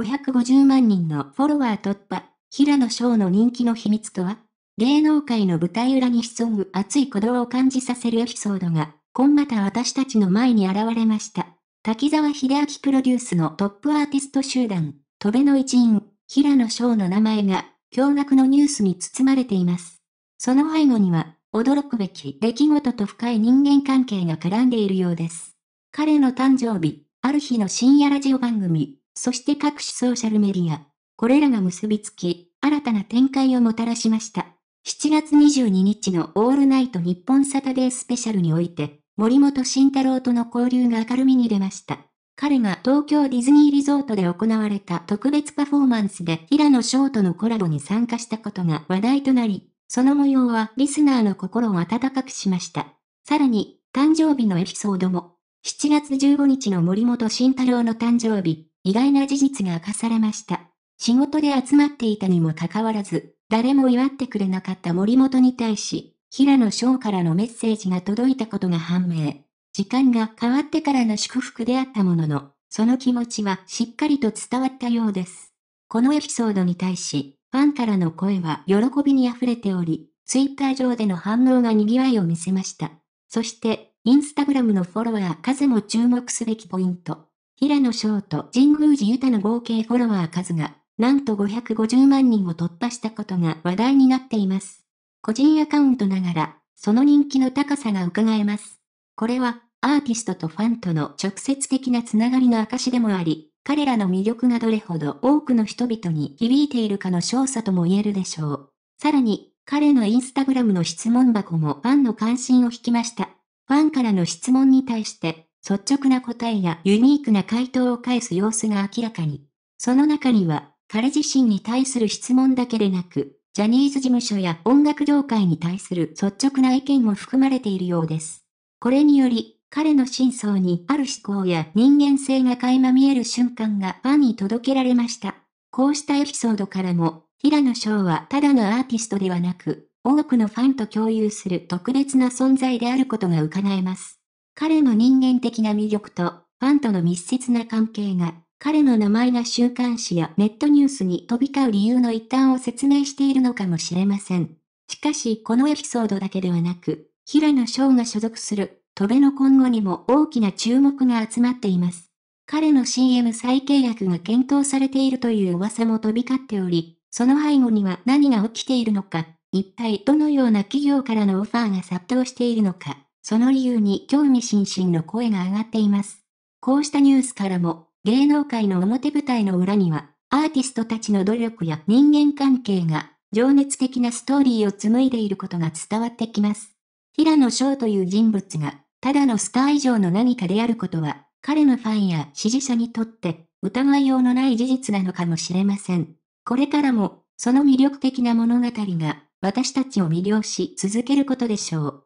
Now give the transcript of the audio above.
550万人のフォロワー突破、平野翔の人気の秘密とは芸能界の舞台裏に潜む熱い鼓動を感じさせるエピソードが、今また私たちの前に現れました。滝沢秀明プロデュースのトップアーティスト集団、戸部の一員、平野翔の名前が、驚愕のニュースに包まれています。その背後には、驚くべき出来事と深い人間関係が絡んでいるようです。彼の誕生日、ある日の深夜ラジオ番組、そして各種ソーシャルメディア。これらが結びつき、新たな展開をもたらしました。7月22日のオールナイト日本サタデースペシャルにおいて、森本慎太郎との交流が明るみに出ました。彼が東京ディズニーリゾートで行われた特別パフォーマンスで平野翔とのコラボに参加したことが話題となり、その模様はリスナーの心を温かくしました。さらに、誕生日のエピソードも、7月15日の森本慎太郎の誕生日、意外な事実が明かされました。仕事で集まっていたにもかかわらず、誰も祝ってくれなかった森本に対し、平野翔からのメッセージが届いたことが判明。時間が変わってからの祝福であったものの、その気持ちはしっかりと伝わったようです。このエピソードに対し、ファンからの声は喜びに溢れており、ツイッター上での反応が賑わいを見せました。そして、インスタグラムのフォロワー数も注目すべきポイント。平野翔と神宮寺豊の合計フォロワー数が、なんと550万人を突破したことが話題になっています。個人アカウントながら、その人気の高さが伺えます。これは、アーティストとファンとの直接的なつながりの証でもあり、彼らの魅力がどれほど多くの人々に響いているかの少佐とも言えるでしょう。さらに、彼のインスタグラムの質問箱もファンの関心を引きました。ファンからの質問に対して、率直な答えやユニークな回答を返す様子が明らかに。その中には、彼自身に対する質問だけでなく、ジャニーズ事務所や音楽業界に対する率直な意見も含まれているようです。これにより、彼の真相にある思考や人間性が垣間見える瞬間がファンに届けられました。こうしたエピソードからも、平野翔はただのアーティストではなく、多くのファンと共有する特別な存在であることが伺えます。彼の人間的な魅力と、ファンとの密接な関係が、彼の名前が週刊誌やネットニュースに飛び交う理由の一端を説明しているのかもしれません。しかし、このエピソードだけではなく、平野翔が所属する、戸辺の今後にも大きな注目が集まっています。彼の CM 再契約が検討されているという噂も飛び交っており、その背後には何が起きているのか、一体どのような企業からのオファーが殺到しているのか、その理由に興味津々の声が上がっています。こうしたニュースからも、芸能界の表舞台の裏には、アーティストたちの努力や人間関係が、情熱的なストーリーを紡いでいることが伝わってきます。平野翔という人物が、ただのスター以上の何かであることは、彼のファンや支持者にとって、疑いようのない事実なのかもしれません。これからも、その魅力的な物語が、私たちを魅了し続けることでしょう。